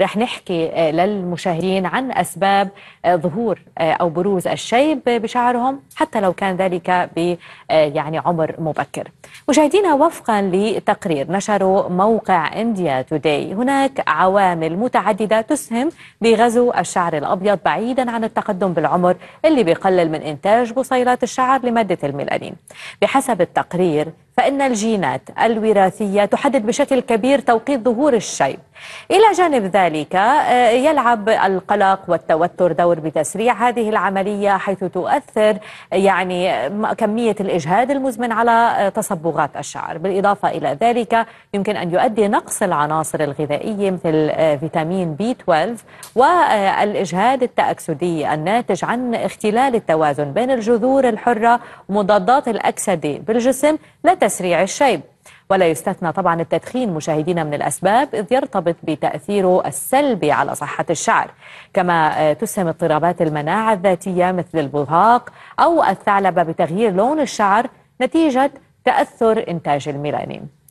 رح نحكي آه، للمشاهدين عن أسباب آه، ظهور آه، أو بروز الشيب بشعرهم حتى لو كان ذلك ب يعني عمر مبكر مشاهدينا وفقا لتقرير نشره موقع انديا توداي هناك عوامل متعددة تسهم بغزو الشعر الأبيض بعيدا عن التقدم بالعمر اللي بيقلل من إنتاج بصيلات الشعر لمادة الميلانين بحسب التقرير فإن الجينات الوراثية تحدد بشكل كبير توقيت ظهور الشيب إلى جانب ذلك آه، يلعب القلق والتوتر دور بتسريع هذه العملية حيث تؤثر يعني كمية الإجهاد المزمن على آه، تصبغات الشعر بالإضافة إلى ذلك يمكن أن يؤدي نقص العناصر الغذائية مثل آه، فيتامين بي 12 والإجهاد التأكسدي الناتج عن اختلال التوازن بين الجذور الحرة ومضادات الأكسدة بالجسم لا وتسريع الشيب ولا يستثنى طبعا التدخين مشاهدينا من الأسباب إذ يرتبط بتأثيره السلبي على صحة الشعر كما آه، تسهم اضطرابات المناعة الذاتية مثل البهاق أو الثعلبة بتغيير لون الشعر نتيجة تأثر إنتاج الميلانين